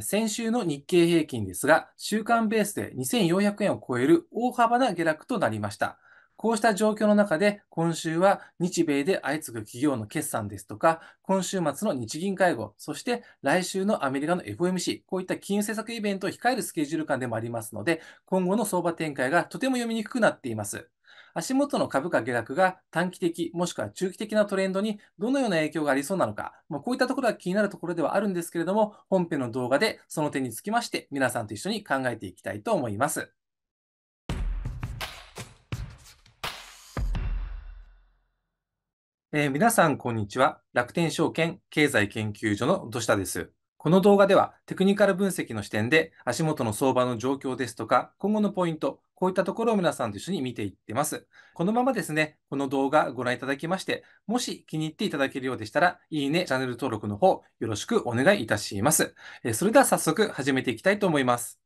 先週の日経平均ですが、週間ベースで2400円を超える大幅な下落となりました。こうした状況の中で、今週は日米で相次ぐ企業の決算ですとか、今週末の日銀会合、そして来週のアメリカの FOMC、こういった金融政策イベントを控えるスケジュール感でもありますので、今後の相場展開がとても読みにくくなっています。足元の株価下落が短期的、もしくは中期的なトレンドにどのような影響がありそうなのか、まあ、こういったところが気になるところではあるんですけれども、本編の動画でその点につきまして、皆さんと一緒に考えていきたいと思います。えー、皆さん、こんにちは。楽天証券経済研究所の土下です。この動画ではテクニカル分析の視点で足元の相場の状況ですとか今後のポイント、こういったところを皆さんと一緒に見ていってます。このままですね、この動画ご覧いただきまして、もし気に入っていただけるようでしたら、いいね、チャンネル登録の方よろしくお願いいたします。それでは早速始めていきたいと思います。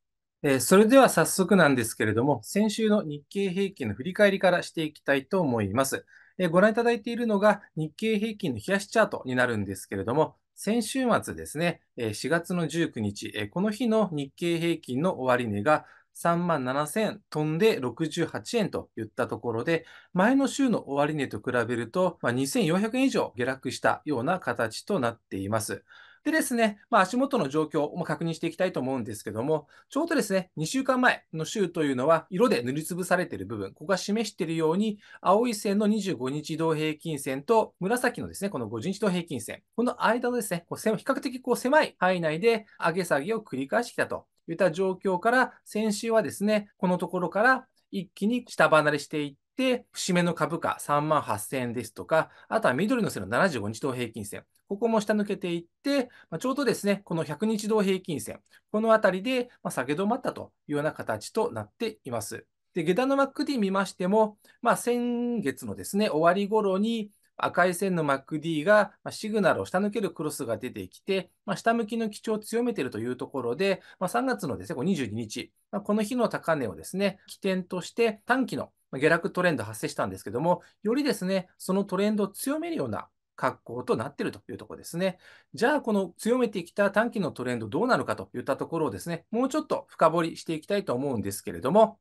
それでは早速なんですけれども、先週の日経平均の振り返りからしていきたいと思います。ご覧いただいているのが日経平均の冷やしチャートになるんですけれども、先週末ですね、4月の19日、この日の日経平均の終値が3万7000飛んで68円といったところで、前の週の終値と比べると、まあ、2400円以上下落したような形となっています。でですね、まあ、足元の状況を確認していきたいと思うんですけども、ちょうどですね、2週間前の週というのは、色で塗りつぶされている部分、ここが示しているように、青い線の25日移動平均線と、紫のですね、この50日移動平均線、この間のですね、こう比較的こう狭い範囲内で上げ下げを繰り返してきたといった状況から、先週はですね、このところから一気に下離れしていって、節目の株価3万8000円ですとか、あとは緑の線の75日同平均線。ここも下抜けていって、まあ、ちょうどですね、この100日同平均線、このあたりで、ま下げ止まったというような形となっています。で、下段の MacD 見ましても、まあ、先月のですね、終わり頃に、赤い線の MacD がシグナルを下抜けるクロスが出てきて、まあ、下向きの基調を強めているというところで、まあ、3月のですね、22日、まあ、この日の高値をですね、起点として短期の下落トレンド発生したんですけども、よりですね、そのトレンドを強めるような格好となっているというところですね。じゃあ、この強めてきた短期のトレンドどうなるかといったところをですね、もうちょっと深掘りしていきたいと思うんですけれども、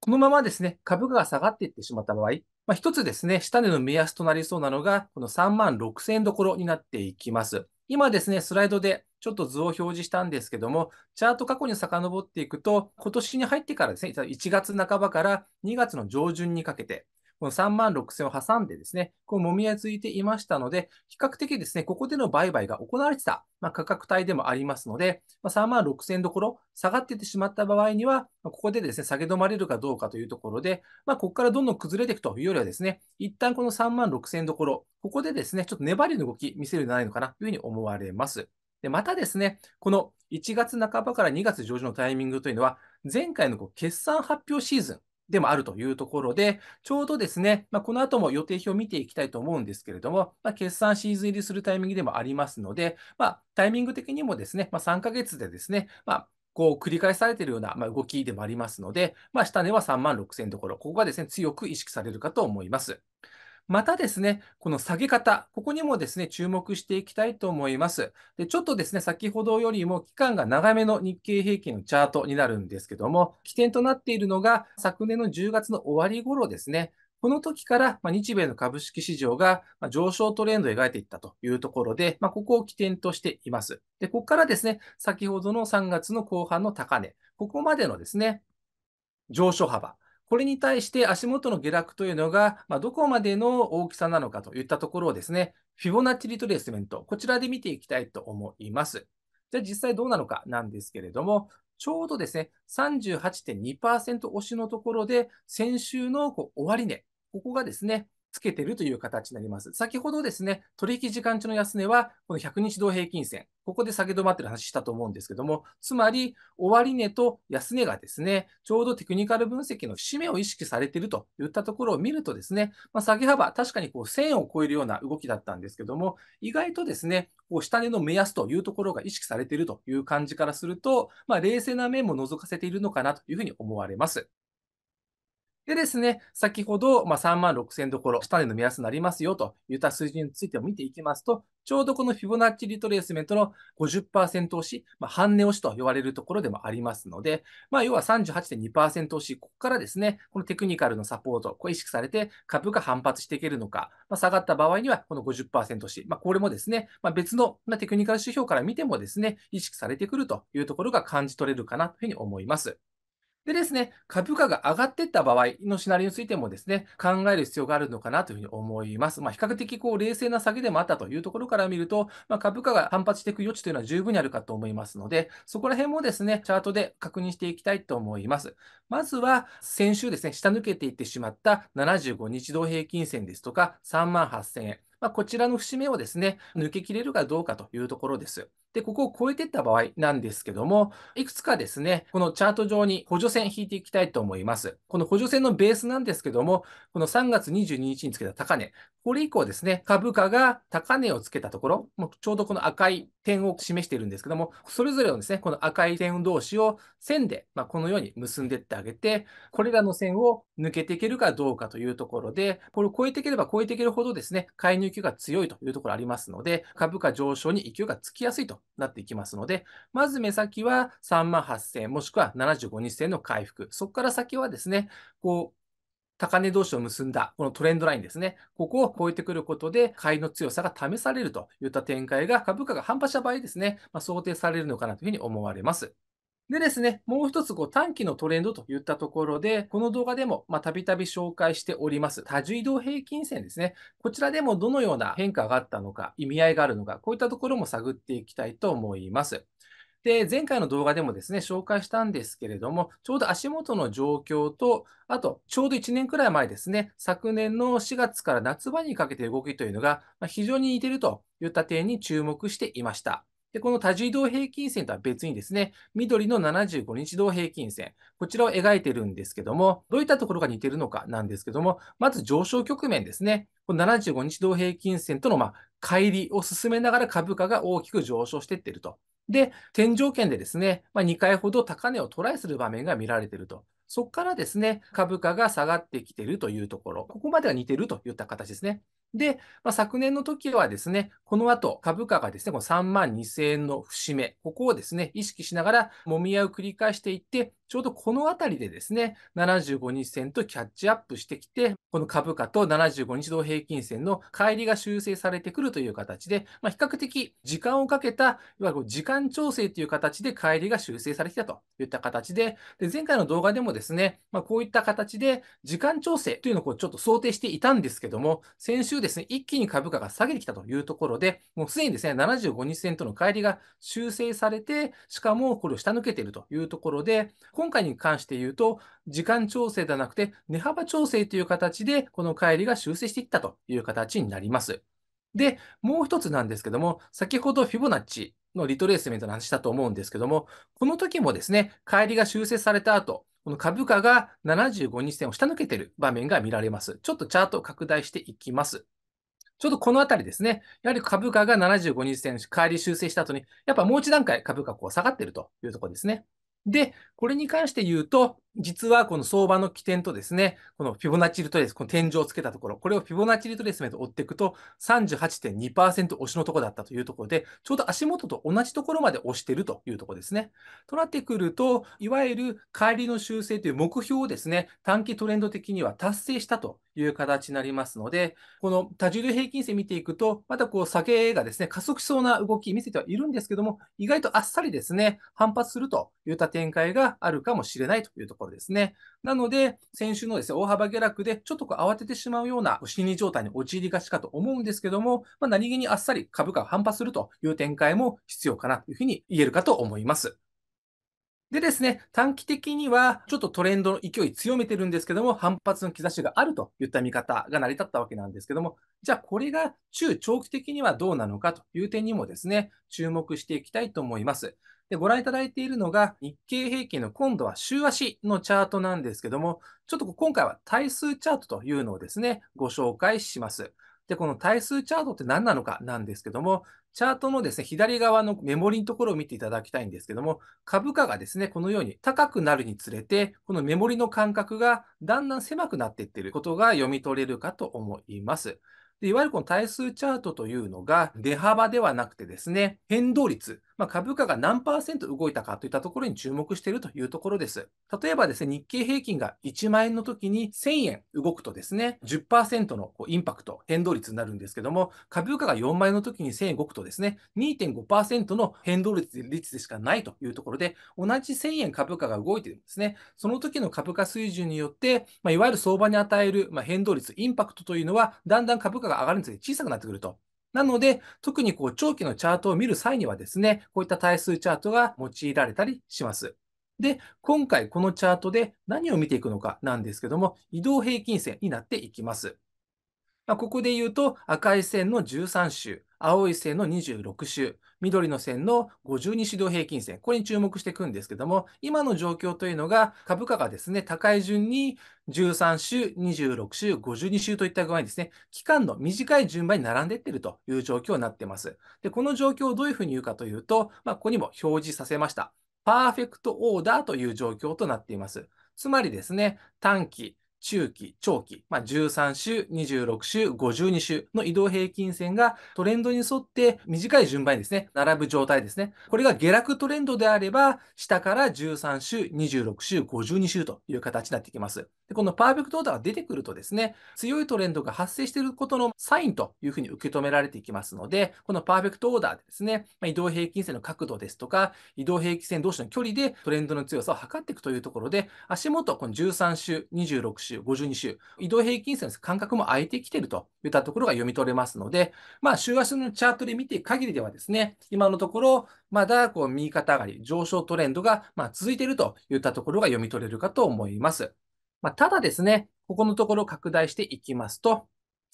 このままですね、株価が下がっていってしまった場合、まあ、一つですね、下値の目安となりそうなのが、この3万6000円どころになっていきます。今ですね、スライドでちょっと図を表示したんですけども、チャート過去に遡っていくと、今年に入ってからですね、1月半ばから2月の上旬にかけて、この3万6000を挟んでですね、こうもみ合いついていましたので、比較的ですね、ここでの売買が行われてた、まあ、価格帯でもありますので、まあ、3万6000どころ下がっててしまった場合には、ここでですね、下げ止まれるかどうかというところで、まあ、ここからどんどん崩れていくというよりはですね、一旦この3万6000どころ、ここでですね、ちょっと粘りの動き見せるんじゃないのかなというふうに思われます。で、またですね、この1月半ばから2月上旬のタイミングというのは、前回のこう決算発表シーズン、でもあるというところで、ちょうどですね、まあ、この後も予定表を見ていきたいと思うんですけれども、まあ、決算シーズン入りするタイミングでもありますので、まあ、タイミング的にもですね、ま3ヶ月でですね、まこう繰り返されているような、動きでもありますので、ま下値は3万6000ところ、ここがですね、強く意識されるかと思います。またですね、この下げ方、ここにもですね、注目していきたいと思います。で、ちょっとですね、先ほどよりも期間が長めの日経平均のチャートになるんですけども、起点となっているのが昨年の10月の終わり頃ですね、この時から、日米の株式市場が、上昇トレンドを描いていったというところで、まここを起点としています。で、ここからですね、先ほどの3月の後半の高値、ここまでのですね、上昇幅、これに対して足元の下落というのが、まあ、どこまでの大きさなのかといったところをですね、フィボナッチリトレースメント、こちらで見ていきたいと思います。じゃあ実際どうなのかなんですけれども、ちょうどですね、38.2%押しのところで、先週のこう終値、ここがですね、つけてるという形になります。先ほどですね、取引時間中の安値は、この100日同平均線、ここで下げ止まってる話したと思うんですけども、つまり、終値と安値がですね、ちょうどテクニカル分析の節目を意識されているといったところを見るとですね、まあ、下げ幅、確かにこう1000を超えるような動きだったんですけども、意外とですね、こう下値の目安というところが意識されているという感じからすると、まあ、冷静な面も覗かせているのかなというふうに思われます。でですね、先ほど、まあ、3万6000どころ、下値の目安になりますよといった数字についても見ていきますと、ちょうどこのフィボナッチリトレースメントの50%押し、まあ、半値押しと呼ばれるところでもありますので、まあ、要は38.2%押し、ここからですね、このテクニカルのサポート、これ意識されて株が反発していけるのか、まあ、下がった場合にはこの50%押し、まあ、これもですね、まあ、別の、テクニカル指標から見てもですね、意識されてくるというところが感じ取れるかなというふうに思います。でですね、株価が上がっていった場合のシナリオについてもですね、考える必要があるのかなというふうに思います。まあ、比較的こう冷静な下げでもあったというところから見ると、まあ、株価が反発していく余地というのは十分にあるかと思いますので、そこら辺もですね、チャートで確認していきたいと思います。まずは、先週ですね、下抜けていってしまった75日同平均線ですとか、3万8000円。まあ、こちらの節目をですね、抜けきれるかどうかというところです。で、ここを超えていった場合なんですけども、いくつかですね、このチャート上に補助線引いていきたいと思います。この補助線のベースなんですけども、この3月22日につけた高値、これ以降ですね、株価が高値をつけたところ、もうちょうどこの赤い点を示しているんですけども、それぞれのですね、この赤い点同士を線で、まあ、このように結んでいってあげて、これらの線を抜けていけるかどうかというところで、これを超えていければ超えていけるほどですね、介入勢が強いというところありますので、株価上昇に勢いがつきやすいとなっていきますので、まず目先は3万8000円、もしくは75日線の回復、そこから先はですね、こう、高値同士を結んだ、このトレンドラインですね。ここを超えてくることで、買いの強さが試されるといった展開が株価が反発した場合ですね、まあ、想定されるのかなというふうに思われます。でですね、もう一つこう短期のトレンドといったところで、この動画でもたびたび紹介しております、多重移動平均線ですね。こちらでもどのような変化があったのか、意味合いがあるのか、こういったところも探っていきたいと思います。で、前回の動画でもですね、紹介したんですけれども、ちょうど足元の状況と、あと、ちょうど1年くらい前ですね、昨年の4月から夏場にかけて動きというのが、ま非常に似てるといった点に注目していました。で、この多重移動平均線とは別にですね、緑の75日同平均線、こちらを描いてるんですけども、どういったところが似てるのかなんですけども、まず上昇局面ですね。この75日同平均線との、まあ、乖離を進めながら株価が大きく上昇していってるとで、天井圏でですね、まあ、2回ほど高値をトライする場面が見られていると。そこからですね、株価が下がってきているというところ、ここまでは似ているといった形ですね。で、まあ、昨年の時はですね、この後株価がですね、この3万2000円の節目、ここをですね、意識しながら揉み合いを繰り返していって、ちょうどこのあたりでですね、75日線とキャッチアップしてきて、この株価と75日同平均線の乖離が修正されてくるという形で、まあ、比較的時間をかけた、いわゆる時間間調整という形で帰りが修正されてきたといった形で、で前回の動画でもですね、まあ、こういった形で時間調整というのをこうちょっと想定していたんですけども、先週ですね、一気に株価が下げてきたというところで、もうすでにですね、75日線との乖離が修正されて、しかもこれを下抜けているというところで、今回に関して言うと、時間調整ではなくて、値幅調整という形で、この乖離が修正していったという形になります。で、もう一つなんですけども、先ほどフィボナッチのリトレースメントの話したと思うんですけども、この時もですね、帰りが修正された後、この株価が75日線を下抜けている場面が見られます。ちょっとチャートを拡大していきます。ちょうどこのあたりですね、やはり株価が75日線、帰り修正した後に、やっぱもう一段階株価こう下がっているというところですね。で、これに関して言うと、実はこの相場の起点とですね、このフィボナッチリトレース、この天井をつけたところ、これをフィボナッチリトレースメント追っていくと38.2%押しのところだったというところで、ちょうど足元と同じところまで押しているというところですね。となってくると、いわゆる帰りの修正という目標をですね、短期トレンド的には達成したという形になりますので、この多重量平均線見ていくと、またこう下げがですね、加速しそうな動き見せてはいるんですけども、意外とあっさりですね、反発するといった展開があるかもしれないというところころですね。なので、先週のですね、大幅下落で、ちょっとこう慌ててしまうような心理状態に陥りがちかと思うんですけども、まあ、何気にあっさり株価を反発するという展開も必要かなというふうに言えるかと思います。でですね、短期的にはちょっとトレンドの勢い強めてるんですけども、反発の兆しがあるといった見方が成り立ったわけなんですけども、じゃあこれが中長期的にはどうなのかという点にもですね、注目していきたいと思います。で、ご覧いただいているのが日経平均の今度は週足のチャートなんですけども、ちょっと今回は対数チャートというのをですね、ご紹介します。で、この対数チャートって何なのかなんですけども、チャートのですね、左側のメモリのところを見ていただきたいんですけども、株価がですね、このように高くなるにつれて、このメモリの間隔がだんだん狭くなっていっていることが読み取れるかと思います。でいわゆるこの対数チャートというのが、出幅ではなくてですね、変動率まあ、株価が何パーセント動いたかといったところに注目しているというところです。例えばですね、日経平均が1万円の時に1000円動くとですね、10%のインパクト、変動率になるんですけども、株価が4万円の時に1000円動くとですね、2.5%の変動率でしかないというところで、同じ1000円株価が動いているんですね。その時の株価水準によって、まあ、いわゆる相場に与える、ま変動率、インパクトというのは、だんだん株価が上がるにつれて小さくなってくると。なので、特にこう長期のチャートを見る際にはですね、こういった対数チャートが用いられたりします。で、今回このチャートで何を見ていくのかなんですけども、移動平均線になっていきます。まあ、ここで言うと赤い線の13週、青い線の26週、緑の線の52指導平均線、これに注目していくんですけども、今の状況というのが、株価がですね、高い順に13週、26週、52週といった具合にですね、期間の短い順番に並んでいってるという状況になってます。で、この状況をどういうふうに言うかというと、まあ、ここにも表示させました。パーフェクトオーダーという状況となっています。つまりですね、短期、中期、長期、まあ、13週、26週、52週の移動平均線がトレンドに沿って短い順番にですね、並ぶ状態ですね。これが下落トレンドであれば、下から13週、26週、52週という形になってきます。でこのパーフェクトオーダーが出てくるとですね、強いトレンドが発生していることのサインというふうに受け止められていきますので、このパーフェクトオーダーでですね、まあ、移動平均線の角度ですとか、移動平均線同士の距離でトレンドの強さを測っていくというところで、足元、この13週、26週、週、52週、移動平均線の間隔も空いてきているといったところが読み取れますので、まあ、週足のチャートで見ていく限りではですね、今のところ、まだこう右肩上がり、上昇トレンドがま続いているといったところが読み取れるかと思います。まあ、ただですね、ここのところ拡大していきますと、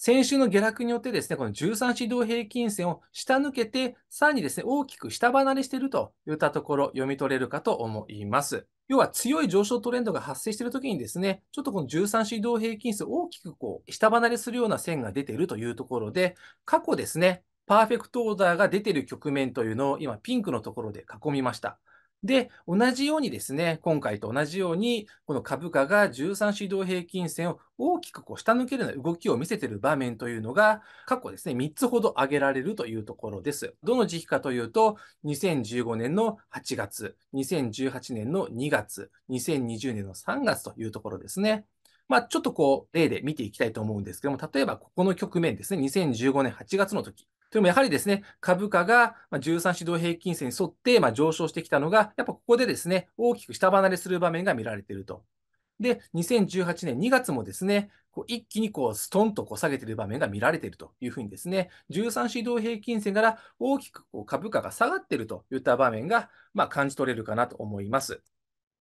先週の下落によってですね、この13指導平均線を下抜けて、さらにですね、大きく下離れしているといったところ、読み取れるかと思います。要は強い上昇トレンドが発生しているときにですね、ちょっとこの13指導平均数大きくこう、下離れするような線が出ているというところで、過去ですね、パーフェクトオーダーが出ている局面というのを今ピンクのところで囲みました。で、同じようにですね、今回と同じように、この株価が13市導平均線を大きくこう下抜けるような動きを見せている場面というのが、過去ですね、3つほど挙げられるというところです。どの時期かというと、2015年の8月、2018年の2月、2020年の3月というところですね。まあ、ちょっとこう、例で見ていきたいと思うんですけども、例えばここの局面ですね、2015年8月の時。というのもやはりですね、株価が13指導平均線に沿って、ま上昇してきたのが、やっぱここでですね、大きく下離れする場面が見られていると。で、2018年2月もですね、こう一気にこうストンとこう下げている場面が見られているというふうにですね、13指導平均線から大きくこう株価が下がっているといった場面が、ま感じ取れるかなと思います。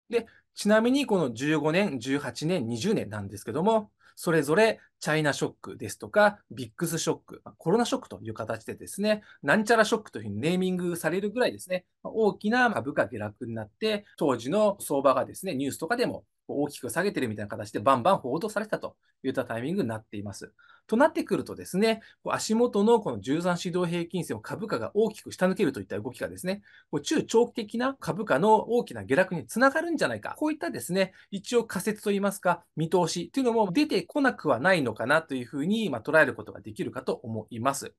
で、ちなみにこの15年、18年、20年なんですけども、それぞれチャイナショックですとか、ビックスショック、コロナショックという形でですね、なんちゃらショックというふうにネーミングされるぐらいですね、大きな株価下落になって、当時の相場がですね、ニュースとかでも大きく下げてるみたいな形でバンバン報道されたといったタイミングになっています。となってくるとですね、足元のこの十三指導平均線を株価が大きく下抜けるといった動きがですね、中長期的な株価の大きな下落につながるんじゃないか、こういったですね、一応仮説といいますか、見通しというのも出てこなくはないのかなというふうに、ま捉えることができるかと思います。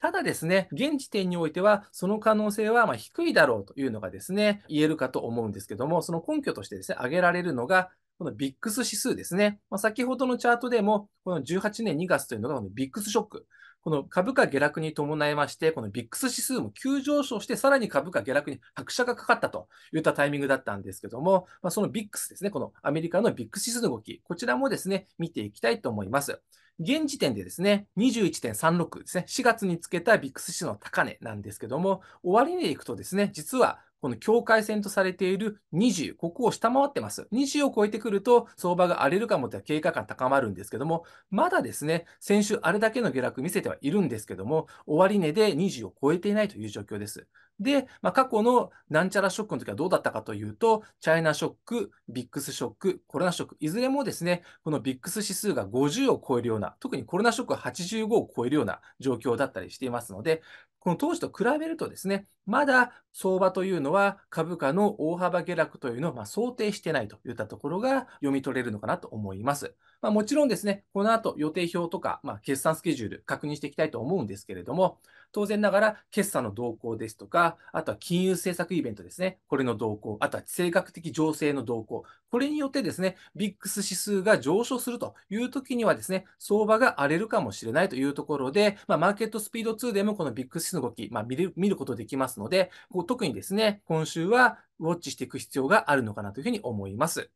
ただですね、現時点においては、その可能性はま低いだろうというのがですね、言えるかと思うんですけども、その根拠としてですね、挙げられるのが、このビックス指数ですね。まあ、先ほどのチャートでも、この18年2月というのがこのビックスショック。この株価下落に伴いまして、このビックス指数も急上昇して、さらに株価下落に拍車がかかったといったタイミングだったんですけども、まあ、そのビックスですね、このアメリカのビックス指数の動き、こちらもですね、見ていきたいと思います。現時点でですね、21.36ですね、4月につけた VIX 指の高値なんですけども、終値でいくとですね、実はこの境界線とされている20、ここを下回ってます。20を超えてくると、相場が荒れるかもって経過感高まるんですけども、まだですね、先週あれだけの下落見せてはいるんですけども、終値で20を超えていないという状況です。で、まあ、過去のなんちゃらショックの時はどうだったかというと、チャイナショック、ビックスショック、コロナショック、いずれもですね、このビックス指数が50を超えるような、特にコロナショックは85を超えるような状況だったりしていますので、この当時と比べるとですね、まだ相場というのは株価の大幅下落というのをま想定してないといったところが読み取れるのかなと思います。まあ、もちろんですね、この後予定表とか、まあ、決算スケジュール確認していきたいと思うんですけれども、当然ながら決算の動向ですとか、あとは金融政策イベントですね、これの動向、あとは性格的情勢の動向、これによってですね、VIX 指数が上昇するという時にはですね、相場が荒れるかもしれないというところで、まあ、マーケットスピード2でもこのックス指数の動き、まあ、見る見ることできますので、特にですね、今週はウォッチしていく必要があるのかなというふうに思います。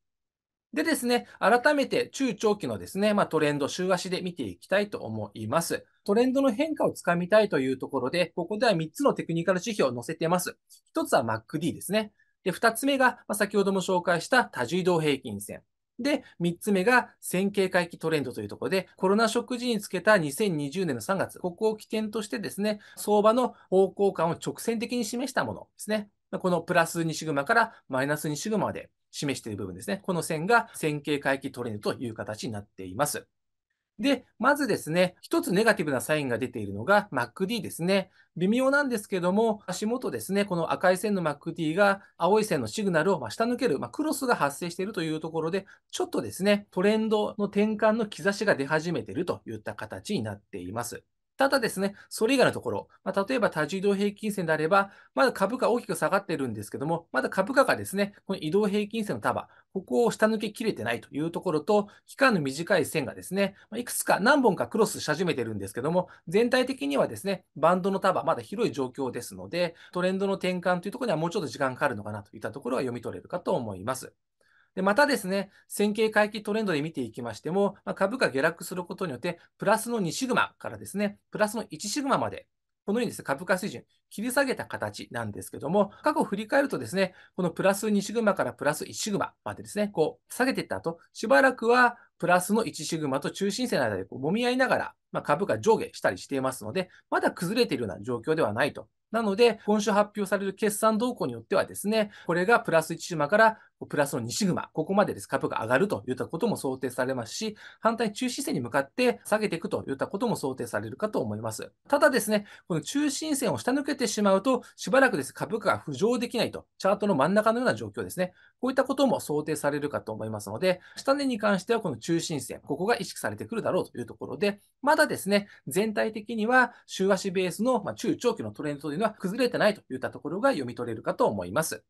でですね、改めて中長期のですね、まあ、トレンド、週足で見ていきたいと思います。トレンドの変化をつかみたいというところで、ここでは3つのテクニカル指標を載せてます。1つは MACD ですね。で、2つ目が、ま先ほども紹介した多重移動平均線。で、3つ目が線形回帰トレンドというところで、コロナ食事につけた2020年の3月、ここを起点としてですね、相場の方向感を直線的に示したものですね。このプラス2シグマからマイナス2シグマまで。示している部分ですね。この線が線形回帰トレンドという形になっています。で、まずですね、一つネガティブなサインが出ているのが MacD ですね。微妙なんですけども、足元ですね、この赤い線の MacD が青い線のシグナルを下抜ける、まあ、クロスが発生しているというところで、ちょっとですね、トレンドの転換の兆しが出始めているといった形になっています。ただですね、それ以外のところ、まあ、例えば多重移動平均線であれば、まだ株価大きく下がってるんですけども、まだ株価がですね、この移動平均線の束、ここを下抜けきれてないというところと、期間の短い線がですね、いくつか何本かクロスし始めてるんですけども、全体的にはですね、バンドの束、まだ広い状況ですので、トレンドの転換というところにはもうちょっと時間かかるのかなといったところは読み取れるかと思います。で、またですね、線形回帰トレンドで見ていきましても、まあ、株価下落することによって、プラスの2シグマからですね、プラスの1シグマまで、このようにですね、株価水準、切り下げた形なんですけども、過去振り返るとですね、このプラス2シグマからプラス1シグマまでですね、こう、下げていった後、しばらくはプラスの1シグマと中心線の間でこう揉み合いながら、まあ、株価上下したりしていますので、まだ崩れているような状況ではないとなので、今週発表される決算動向によってはですね、これがプラス1シグマからプラスの2シグマ、ここまでです株価上がるといったことも想定されますし、反対中心線に向かって下げていくといったことも想定されるかと思います。ただですね、この中心線を下抜けてしまうと、しばらくです株価が浮上できないと、チャートの真ん中のような状況ですね。こういったことも想定されるかと思いますので、下値に関してはこの中心線、ここが意識されてくるだろうというところで、まだですね、全体的には週足ベースの中長期のトレンドというのは崩れてないといったところが読み取れるかと思います。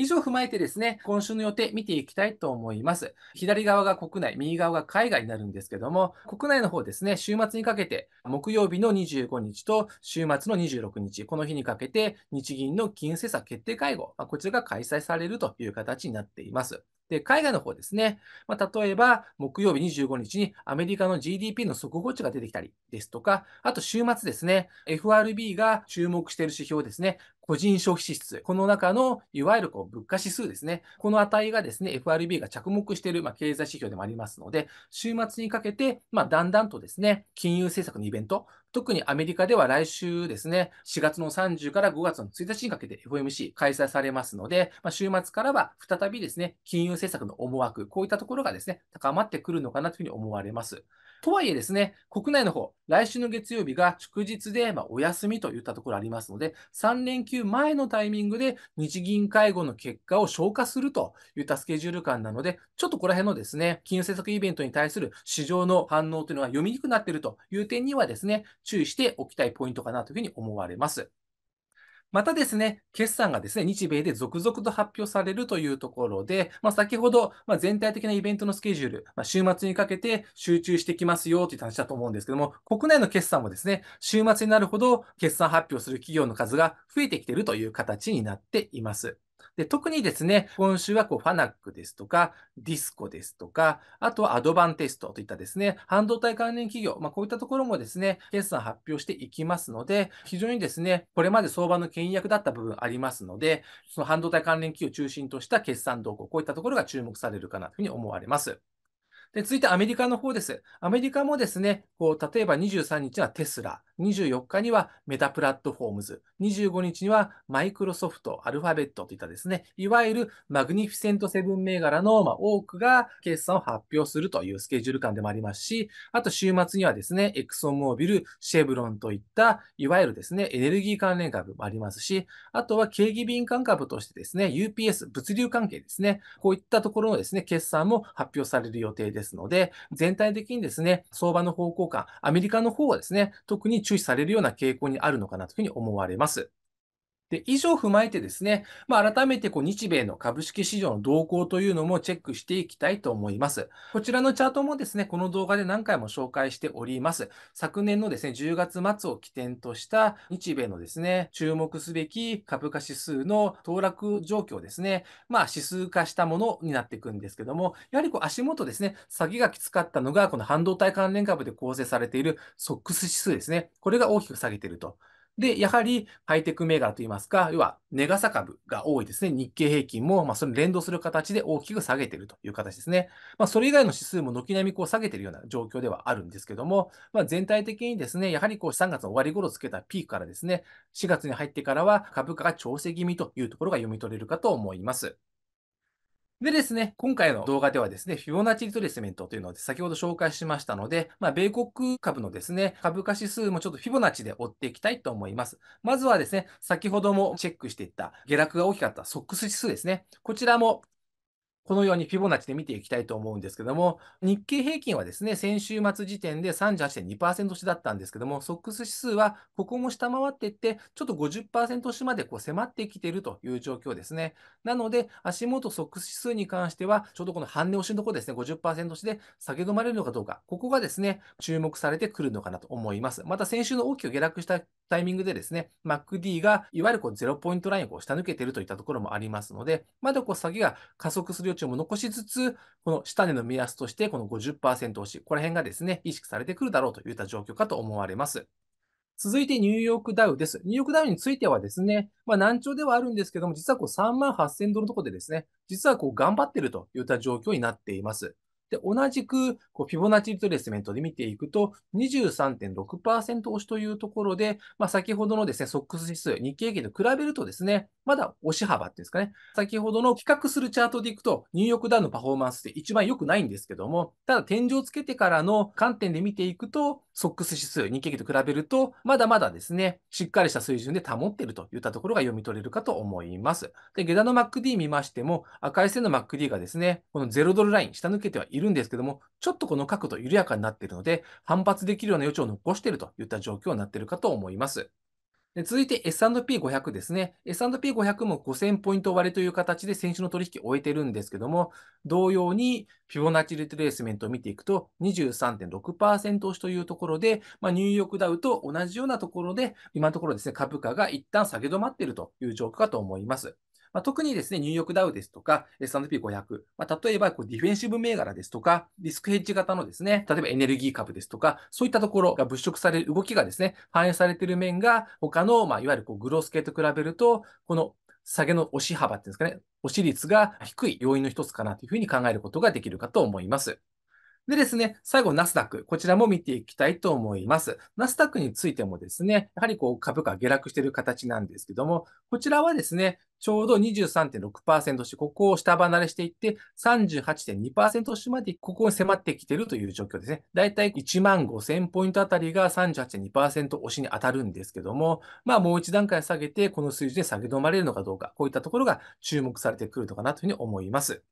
以上を踏まえてですね、今週の予定見ていきたいと思います。左側が国内、右側が海外になるんですけども、国内の方ですね、週末にかけて、木曜日の25日と週末の26日、この日にかけて、日銀の金融政策決定会合、こちらが開催されるという形になっています。で、海外の方ですね。まあ、例えば、木曜日25日にアメリカの GDP の速報値が出てきたりですとか、あと週末ですね、FRB が注目している指標ですね、個人消費支出、この中のいわゆるこう物価指数ですね、この値がですね、FRB が着目している、まあ、経済指標でもありますので、週末にかけて、まあ、だんだんとですね、金融政策のイベント、特にアメリカでは来週ですね、4月の30から5月の1日にかけて FOMC 開催されますので、まあ、週末からは再びですね、金融政策の思惑、こういったところがですね、高まってくるのかなというふうに思われます。とはいえですね、国内の方、来週の月曜日が祝日で、まあ、お休みといったところありますので、3連休前のタイミングで日銀会合の結果を消化するといったスケジュール感なので、ちょっとこら辺のですね、金融政策イベントに対する市場の反応というのは読みにくくなっているという点にはですね、注意しておきたいポイントかなというふうに思われます。またですね、決算がですね、日米で続々と発表されるというところで、まあ、先ほど、まあ、全体的なイベントのスケジュール、まあ、週末にかけて集中してきますよという話だと思うんですけども、国内の決算もですね、週末になるほど決算発表する企業の数が増えてきているという形になっています。で、特にですね、今週はこうファナックですとか、ディスコですとか、あとはアドバンテストといったですね、半導体関連企業、まあ、こういったところもですね、決算発表していきますので、非常にですね、これまで相場の倹約だった部分ありますので、その半導体関連企業を中心とした決算動向、こういったところが注目されるかなというふうに思われます。で、続いてアメリカの方です。アメリカもですね、こう、例えば23日はテスラ、24日にはメタプラットフォームズ、25日にはマイクロソフト、アルファベットといったですね、いわゆるマグニフィセントセブン銘柄の多くが決算を発表するというスケジュール感でもありますし、あと週末にはですね、エクソンモービル、シェブロンといった、いわゆるですね、エネルギー関連株もありますし、あとは景気敏感株としてですね、UPS、物流関係ですね、こういったところのですね、決算も発表される予定ですので、全体的にですね、相場の方向感、アメリカの方はですね、特に注視されるような傾向にあるのかなというふうに思われます。で、以上踏まえてですね、まあ、改めてこう日米の株式市場の動向というのもチェックしていきたいと思います。こちらのチャートもですね、この動画で何回も紹介しております。昨年のですね、10月末を起点とした日米のですね、注目すべき株価指数の騰落状況ですね、まあ、指数化したものになっていくんですけども、やはりこう足元ですね、げがきつかったのが、この半導体関連株で構成されている SOX 指数ですね、これが大きく下げていると。で、やはりハイテク銘柄といいますか、要はネガサ株が多いですね。日経平均も、まあ、それ連動する形で大きく下げているという形ですね。まあ、それ以外の指数も軒並みこう下げているような状況ではあるんですけども、まあ、全体的にですね、やはりこう3月の終わり頃つけたピークからですね、4月に入ってからは株価が調整気味というところが読み取れるかと思います。でですね、今回の動画ではですね、フィボナッチリトレスメントというのを先ほど紹介しましたので、まあ、米国株のですね、株価指数もちょっとフィボナッチで追っていきたいと思います。まずはですね、先ほどもチェックしていった下落が大きかったソックス指数ですね。こちらもこのようにフィボナッチで見ていきたいと思うんですけども、日経平均はですね、先週末時点で38.2%押しだったんですけども、ソックス指数はここも下回っていって、ちょっと50%押しまでこう迫ってきているという状況ですね。なので、足元ソックス指数に関しては、ちょうどこの半値押しのところですね、50%押しで下げ止まれるのかどうか、ここがですね、注目されてくるのかなと思います。また先週の大きく下落したタイミングでですね、MacD がいわゆるこう0ポイントラインをこう下抜けているといったところもありますので、まだこう下げが加速する余地も残しつつ、この下値の目安として、この50%押し、こら辺がですね、意識されてくるだろうといった状況かと思われます。続いてニューヨークダウです。ニューヨークダウについてはですね、まあ難聴ではあるんですけども、実はこう3万8000ドルのところでですね、実はこう頑張ってるといった状況になっています。で、同じく、こう、フィボナッチリトレスメントで見ていくと、23.6%押しというところで、まあ、先ほどのですね、ソックス指数、日経平均と比べるとですね、まだ押し幅っていうんですかね、先ほどの比較するチャートでいくと、ニューヨークダウンのパフォーマンスって一番良くないんですけども、ただ天井をつけてからの観点で見ていくと、ソックス指数、日経平均と比べると、まだまだですね、しっかりした水準で保っているといったところが読み取れるかと思います。で、下駄の MacD 見ましても、赤い線の MacD がですね、この0ドルライン、下抜けてはいるいるんですけども、ちょっとこの角度緩やかになっているので、反発できるような余地を残しているといった状況になっているかと思います。で続いて S&P500 ですね。S&P500 も5000ポイント割れという形で先週の取引を終えてるんですけども、同様にフィボナッチリトレースメントを見ていくと23.6%押しというところで、まあ、ニューヨークダウと同じようなところで、今のところですね、株価が一旦下げ止まっているという状況かと思います。まあ、特にですね、ニューヨークダウですとか、S&P500、まあ、例えばこうディフェンシブ銘柄ですとか、リスクヘッジ型のですね、例えばエネルギー株ですとか、そういったところが物色される動きがですね、反映されている面が、他の、まあ、いわゆるこうグロース系と比べると、この下げの押し幅っていうんですかね、押し率が低い要因の一つかなというふうに考えることができるかと思います。でですね、最後、ナスダック。こちらも見ていきたいと思います。ナスダックについてもですね、やはりこう株価下落している形なんですけども、こちらはですね、ちょうど23.6%しここを下離れしていって、38.2%しまで、ここに迫ってきているという状況ですね。だいたい1万5000ポイントあたりが38.2%押しに当たるんですけども、まあもう一段階下げて、この数字で下げ止まれるのかどうか、こういったところが注目されてくるのかなというふうに思います。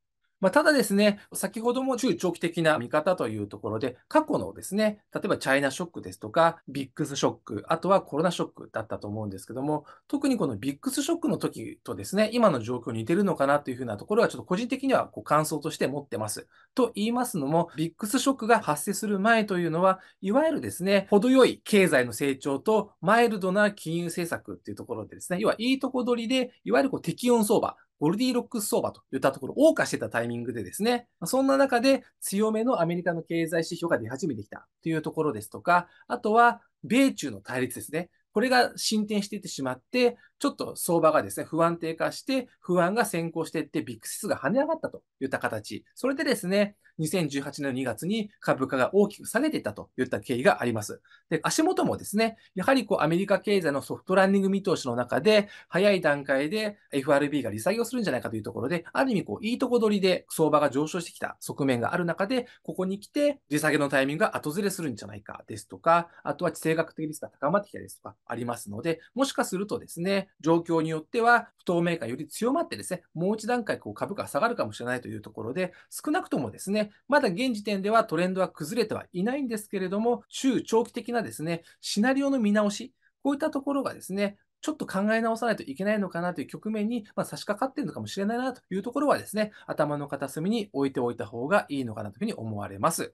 まあ、ただですね、先ほども中長期的な見方というところで、過去のですね、例えばチャイナショックですとか、ビックスショック、あとはコロナショックだったと思うんですけども、特にこのビックスショックの時とですね、今の状況に似てるのかなというふうなところは、ちょっと個人的にはこう感想として持ってます。と言いますのも、ビックスショックが発生する前というのは、いわゆるですね、程よい経済の成長とマイルドな金融政策っていうところでですね、要はいいとこ取りで、いわゆるこう適温相場ゴルディロックス相場といったところを謳歌してたタイミングでですね、そんな中で強めのアメリカの経済指標が出始めてきたというところですとか、あとは米中の対立ですね。これが進展していってしまって、ちょっと相場がですね、不安定化して、不安が先行していって、ビッグシスが跳ね上がったといった形。それでですね、2018年2月に株価が大きく下げていたといった経緯があります。で、足元もですね、やはりこうアメリカ経済のソフトランディング見通しの中で、早い段階で FRB が利下げをするんじゃないかというところで、ある意味こういいとこ取りで相場が上昇してきた側面がある中で、ここに来て利下げのタイミングが後ずれするんじゃないかですとか、あとは地政学的リスクが高まってきたですとかありますので、もしかするとですね、状況によっては不透明感より強まってですね、もう一段階こう株価が下がるかもしれないというところで、少なくともですね、まだ現時点ではトレンドは崩れてはいないんですけれども、中長期的なですね、シナリオの見直し、こういったところがですね、ちょっと考え直さないといけないのかなという局面に、まあ、差し掛かっているのかもしれないなというところはですね、頭の片隅に置いておいた方がいいのかなというふうに思われます。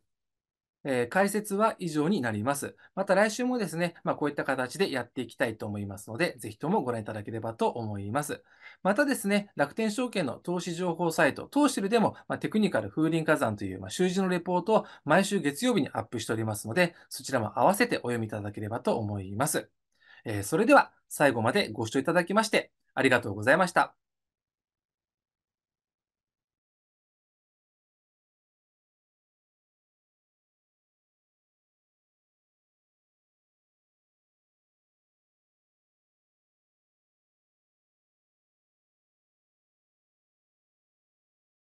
えー、解説は以上になります。また来週もですね、まあ、こういった形でやっていきたいと思いますので、ぜひともご覧いただければと思います。またですね、楽天証券の投資情報サイト、投資ルでも、まあ、テクニカル風林火山という、まあ、習字のレポートを毎週月曜日にアップしておりますので、そちらも合わせてお読みいただければと思います。えー、それでは最後までご視聴いただきまして、ありがとうございました。